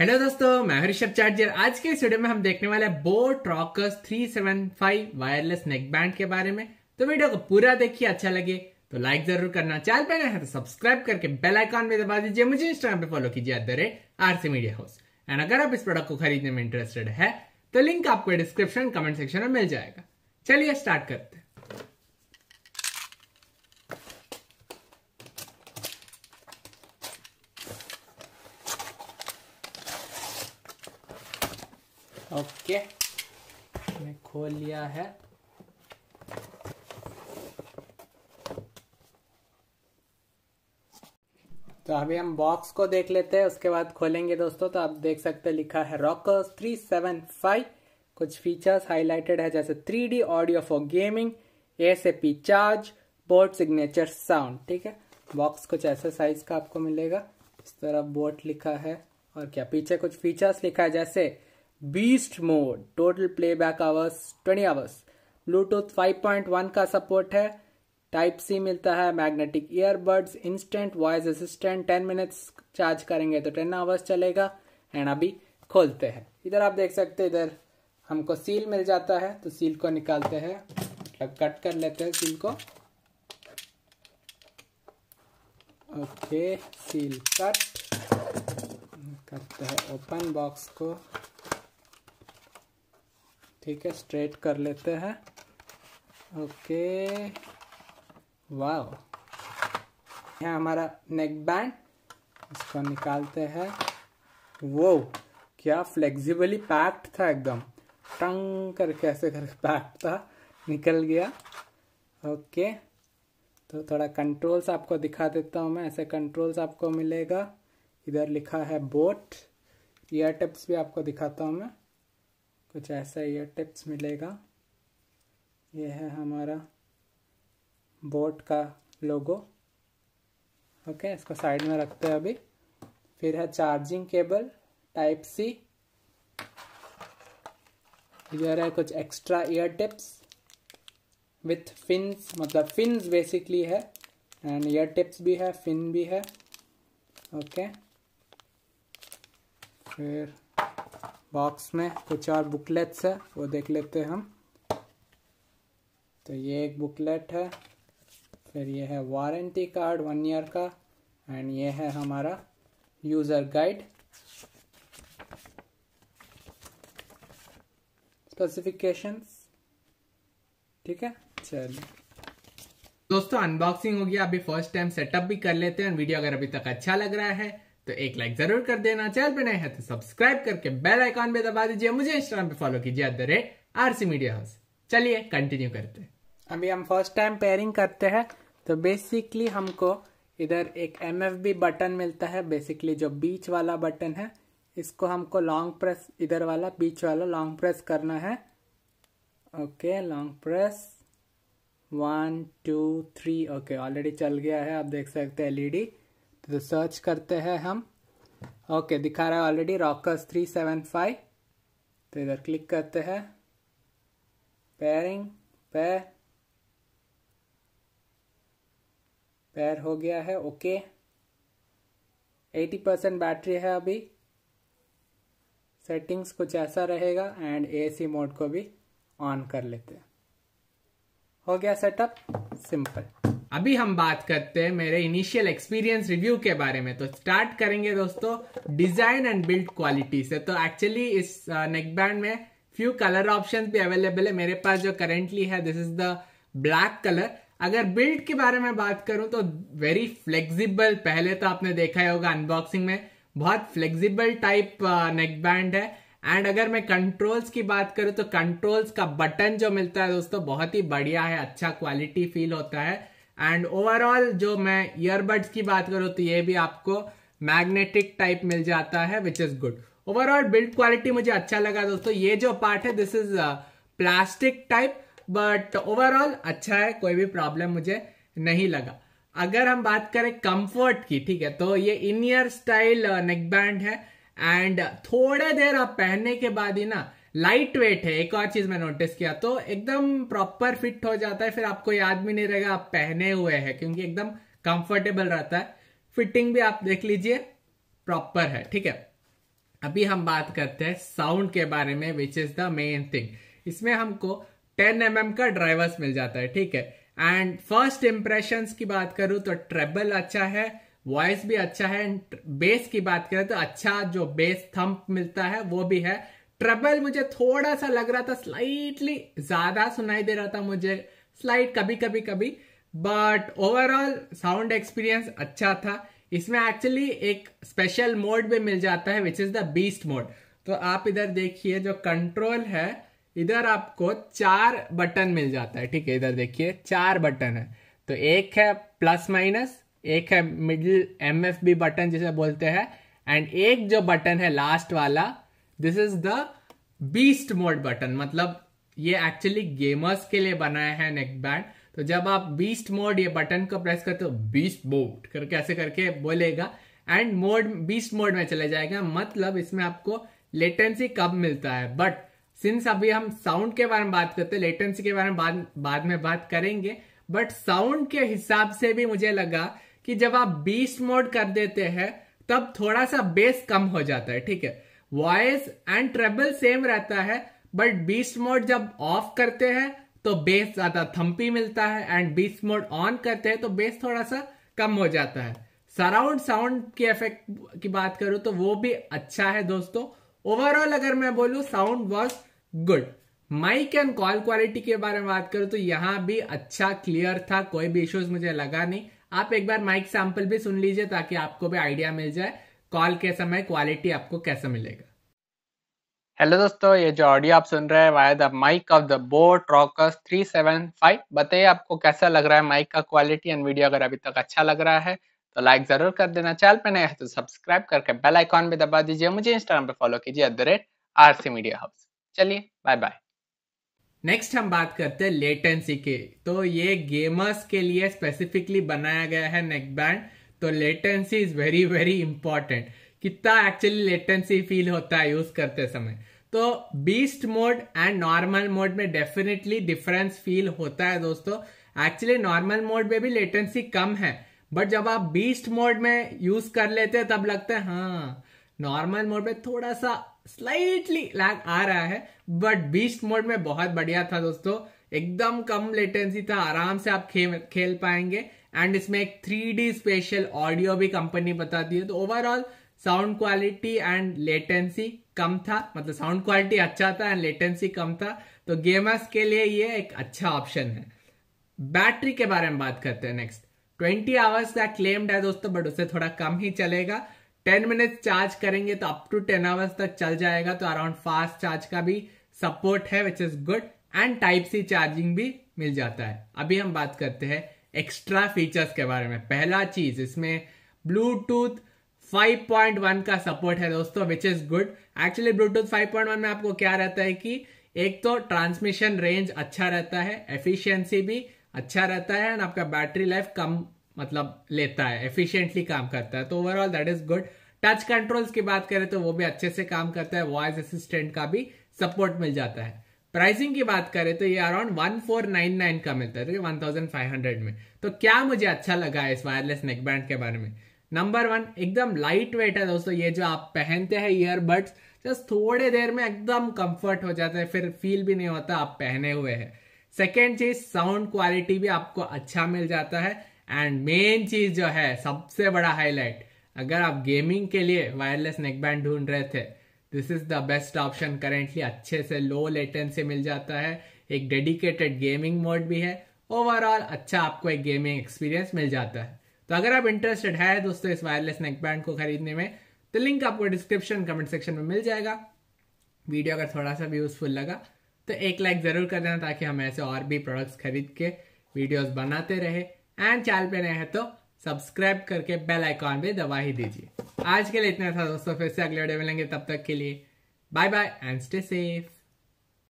Hello दोस्तों मैं Rishabh charger आज के इस वीडियो में हम देखने वाले हैं boAt rockers 375 wireless neckband के बारे में तो वीडियो को पूरा देखिए अच्छा लगे तो लाइक जरूर करना चैनल पर है तो सब्सक्राइब करके बेल आइकॉन भी दबा दीजिए मुझे इंस्टाग्राम पे फॉलो कीजिए at the rate RC media house and अगर आप इस प्रोडक्ट को खरीदने में इंटरेस्टेड है तो लिंक आपको डिस्क्रिप्शन कमेंट सेक्शन में मिल जाएगा चलिए स्टार्ट करते हैं के मैं खोल लिया है तो अभी हम बॉक्स को देख लेते हैं उसके बाद खोलेंगे दोस्तों तो आप देख सकते हैं लिखा है रॉकर्स थ्री सेवन फाइव कुछ फीचर्स हाईलाइटेड है जैसे three D audio for gaming S A P charge board signature sound ठीक है बॉक्स कुछ ऐसे साइज का आपको मिलेगा इस तरह बोर्ड लिखा है और क्या पीछे कुछ फीचर्स लिखा है जैसे beast mode total playback hours twenty hours Bluetooth 5.1 का सपोर्ट है टाइप सी मिलता है magnetic earbuds instant voice assistant 10 minutes charge करेंगे तो 10 आवर्स चलेगा एंड अभी खोलते हैं इधर आप देख सकते हैं इधर हमको सील मिल जाता है तो सील को निकालते हैं मतलब कट कर लेते हैं सील को ओके सील कट करते हैं ओपन बॉक्स को ठीक है स्ट्रेट कर लेते हैं ओके वाह यहाँ हमारा नेक बैंड इसको निकालते हैं वो क्या फ्लेक्सिबली पैक्ड था एकदम टंग करके ऐसे करके पैक्ड था निकल गया ओके तो थोड़ा कंट्रोल्स आपको दिखा देता हूँ मैं ऐसे कंट्रोल्स आपको मिलेगा इधर लिखा है बोट ईयर टिप्स भी आपको दिखाता हूँ मैं कुछ ऐसा ही टिप्स मिलेगा ये है हमारा बोट का लोगो ओके इसको साइड में रखते हैं अभी फिर है चार्जिंग केबल टाइप सी इधर है कुछ extra ear tips with fins मतलब फिन्स बेसिकली है एंड ईयर टिप्स भी है फिन भी है ओके okay. फिर बॉक्स में कुछ और बुकलेट्स है वो देख लेते हैं हम तो ये एक बुकलेट है फिर ये है वारंटी कार्ड वन ईयर का एंड ये है हमारा यूज़र गाइड स्पेसिफिकेशंस ठीक है चलिए दोस्तों अनबॉक्सिंग हो गया अभी फर्स्ट टाइम सेटअप भी कर लेते हैं वीडियो अगर अभी तक अच्छा लग रहा है तो एक लाइक जरूर कर देना चैनल पे नए हैं तो सब्सक्राइब करके बेल आइकॉन पे दबा दीजिए मुझे इंस्टाग्राम पे फॉलो कीजिए at the rate RC media house चलिए कंटिन्यू करते हैं अभी हम फर्स्ट टाइम पेयरिंग करते हैं तो बेसिकली हमको इधर एक एम बटन मिलता है बेसिकली जो बीच वाला बटन है इसको हमको लॉन्ग प्रेस इधर वाला बीच वाला लॉन्ग प्रेस करना है okay long press one two three okay already चल गया है आप देख सकते हैं एलईडी तो सर्च करते हैं हम ओके दिखा रहा है already Rockerz three seven five तो इधर क्लिक करते हैं पैरिंग पैर पैर हो गया है ओके एटी परसेंट बैटरी है अभी सेटिंग्स कुछ ऐसा रहेगा एंड एसी मोड को भी ऑन कर लेते हैं हो गया सेटअप सिंपल अभी हम बात करते हैं मेरे इनिशियल एक्सपीरियंस रिव्यू के बारे में तो स्टार्ट करेंगे दोस्तों डिजाइन एंड बिल्ड क्वालिटी से तो एक्चुअली इस नेक uh, बैंड में फ्यू कलर ऑप्शन भी अवेलेबल है मेरे पास जो करेंटली है this is the black colour अगर बिल्ड के बारे में बात करूं तो वेरी फ्लेक्सिबल पहले तो आपने देखा ही होगा अनबॉक्सिंग में बहुत फ्लेक्सिबल टाइप नेक बैंड है एंड अगर मैं कंट्रोल्स की बात करूं तो कंट्रोल्स का बटन जो मिलता है दोस्तों बहुत ही बढ़िया है अच्छा क्वालिटी फील होता है एंड ओवरऑल जो मैं ईयरबड्स की बात करूँ तो ये भी आपको मैग्नेटिक टाइप मिल जाता है which is good overall build quality मुझे अच्छा लगा दोस्तों ये जो पार्ट है this is plastic type but overall अच्छा है कोई भी प्रॉब्लम मुझे नहीं लगा अगर हम बात करें कंफर्ट की ठीक है तो ये in ear style neckband है एंड थोड़े देर आप पहनने के बाद ही ना लाइट वेट है एक और चीज मैं नोटिस किया तो एकदम प्रॉपर फिट हो जाता है फिर आपको याद भी नहीं रहेगा आप पहने हुए हैं क्योंकि एकदम कंफर्टेबल रहता है फिटिंग भी आप देख लीजिए प्रॉपर है ठीक है अभी हम बात करते हैं साउंड के बारे में which is the main thing इसमें हमको 10 एम mm का ड्राइवर्स मिल जाता है ठीक है एंड फर्स्ट इंप्रेशन की बात करूं तो ट्रेबल अच्छा है वॉइस भी अच्छा है बेस की बात करें तो अच्छा जो बेस थंप मिलता है वो भी है ट्रबल मुझे थोड़ा सा लग रहा था स्लाइटली ज्यादा सुनाई दे रहा था मुझे स्लाइट कभी कभी कभी बट ओवरऑल साउंड एक्सपीरियंस अच्छा था इसमें एक्चुअली एक स्पेशल मोड भी मिल जाता है which is the beast mode तो आप इधर देखिए जो कंट्रोल है इधर आपको चार बटन मिल जाता है ठीक है इधर देखिए चार बटन है तो एक है प्लस माइनस एक है मिडिल एम बटन जिसे बोलते हैं एंड एक जो बटन है लास्ट वाला this is the beast mode button मतलब ये एक्चुअली गेमर्स के लिए बनाया है नेक बैंड तो जब आप बीस्ट मोड ये बटन को प्रेस करते हो बीस्ट बोट करके ऐसे करके बोलेगा एंड मोड बीस्ट मोड में चले जाएगा मतलब इसमें आपको लेटेंसी कब मिलता है बट सिंस अभी हम साउंड के बारे में बात करते हैं लेटेंसी के बारे में बाद, बाद में बात करेंगे बट साउंड के हिसाब से भी मुझे लगा कि जब आप बीस्ट मोड कर देते हैं तब थोड़ा सा बेस कम हो जाता है ठीक है वॉइस एंड ट्रेबल सेम रहता है बट बीस मोड जब ऑफ करते हैं तो बेस ज्यादा थम्पी मिलता है एंड बीस मोड ऑन करते हैं तो बेस थोड़ा सा कम हो जाता है सराउंड साउंड के इफेक्ट की बात करूं तो वो भी अच्छा है दोस्तों ओवरऑल अगर मैं बोलूं sound was good mic and call quality के बारे में बात करूं तो यहां भी अच्छा क्लियर था कोई भी इश्यूज मुझे लगा नहीं आप एक बार माइक सैंपल भी सुन लीजिए ताकि आपको भी आइडिया मिल जाए कॉल के समय क्वालिटी आपको कैसा मिलेगा हेलो दोस्तों ये जो ऑडियो आप सुन रहे हैं via the mic of the boat rockers 375 बताइए आपको कैसा लग रहा है माइक का क्वालिटी एंड वीडियो अगर अभी तक अच्छा लग रहा है तो लाइक जरूर कर देना चैनल पे नए है तो सब्सक्राइब करके बेल आइकॉन भी दबा दीजिए मुझे इंस्टाग्राम पे फॉलो कीजिए at the rate R C media house चलिए बाय बाय नेक्स्ट हम बात करते हैं लेटेंसी के तो ये गेमर्स के लिए स्पेसिफिकली बनाया गया है नेक बैंड तो latency is very very important कितना एक्चुअली लेटेंसी फील होता है यूज करते समय तो beast mode and normal mode में डेफिनेटली डिफरेंस फील होता है दोस्तों एक्चुअली नॉर्मल मोड में भी लेटेंसी कम है बट जब आप बीस्ट मोड में यूज कर लेते हैं तब लगता है हाँ नॉर्मल मोड में थोड़ा सा स्लाइटली लैग आ रहा है बट बीस्ट मोड में बहुत बढ़िया था दोस्तों एकदम कम लेटेंसी था आराम से आप खेल खेल पाएंगे एंड इसमें एक थ्री स्पेशल ऑडियो भी कंपनी बताती है तो overall sound quality and latency कम था मतलब साउंड क्वालिटी अच्छा था एंड लेटेंसी कम था तो गेमर्स के लिए ये एक अच्छा ऑप्शन है बैटरी के बारे में बात करते हैं नेक्स्ट ट्वेंटी आवर्स का क्लेम्ड है दोस्तों बट उससे थोड़ा कम ही चलेगा टेन मिनट चार्ज करेंगे तो अप टू टेन आवर्स तक चल जाएगा तो अराउंड फास्ट चार्ज का भी सपोर्ट है which is good and type C charging भी मिल जाता है अभी हम बात करते हैं एक्स्ट्रा फीचर्स के बारे में पहला चीज इसमें ब्लूटूथ 5.1 का सपोर्ट है दोस्तों which is good actually Bluetooth 5.1 में आपको क्या रहता है कि एक तो ट्रांसमिशन रेंज अच्छा रहता है एफिशिएंसी भी अच्छा रहता है एंड आपका बैटरी लाइफ कम मतलब लेता है एफिशिएंटली काम करता है तो overall that is good touch controls की बात करें तो वो भी अच्छे से काम करता है वॉइस असिस्टेंट का भी सपोर्ट मिल जाता है प्राइसिंग की बात करें तो ये around one four nine nine का मिलता है वन थाउजेंड फाइव हंड्रेड में तो क्या मुझे अच्छा लगा इस वायरलेस नेक बैंड के बारे में नंबर वन एकदम लाइट वेट है दोस्तों ये जो आप पहनते हैं ईयरबड्स जस्ट थोड़े देर में एकदम कंफर्ट हो जाते हैं फिर फील भी नहीं होता आप पहने हुए हैं सेकेंड चीज साउंड क्वालिटी भी आपको अच्छा मिल जाता है एंड मेन चीज जो है सबसे बड़ा हाईलाइट अगर आप गेमिंग के लिए वायरलेस नेकबैंड ढूंढ रहे थे this is the best option currently अच्छे से लो लेटेंसी मिल जाता है एक डेडिकेटेड गेमिंग मोड भी है ओवरऑल अच्छा आपको एक गेमिंग एक्सपीरियंस मिल जाता है तो अगर आप इंटरेस्टेड है दोस्तों इस वायरलेस नेकबैंड को खरीदने में तो लिंक आपको डिस्क्रिप्शन कमेंट सेक्शन में मिल जाएगा वीडियो अगर थोड़ा सा भी यूजफुल लगा तो एक लाइक ज़रूर कर देना ताकि हम ऐसे और भी प्रोडक्ट्स खरीद के वीडियोस बनाते रहे एंड चैनल पे नए हैं तो सब्सक्राइब करके बेल आइकॉन भी दबा ही दीजिए आज के लिए इतना था दोस्तों फिर से अगले वीडियो मिलेंगे तब तक के लिए bye bye and stay safe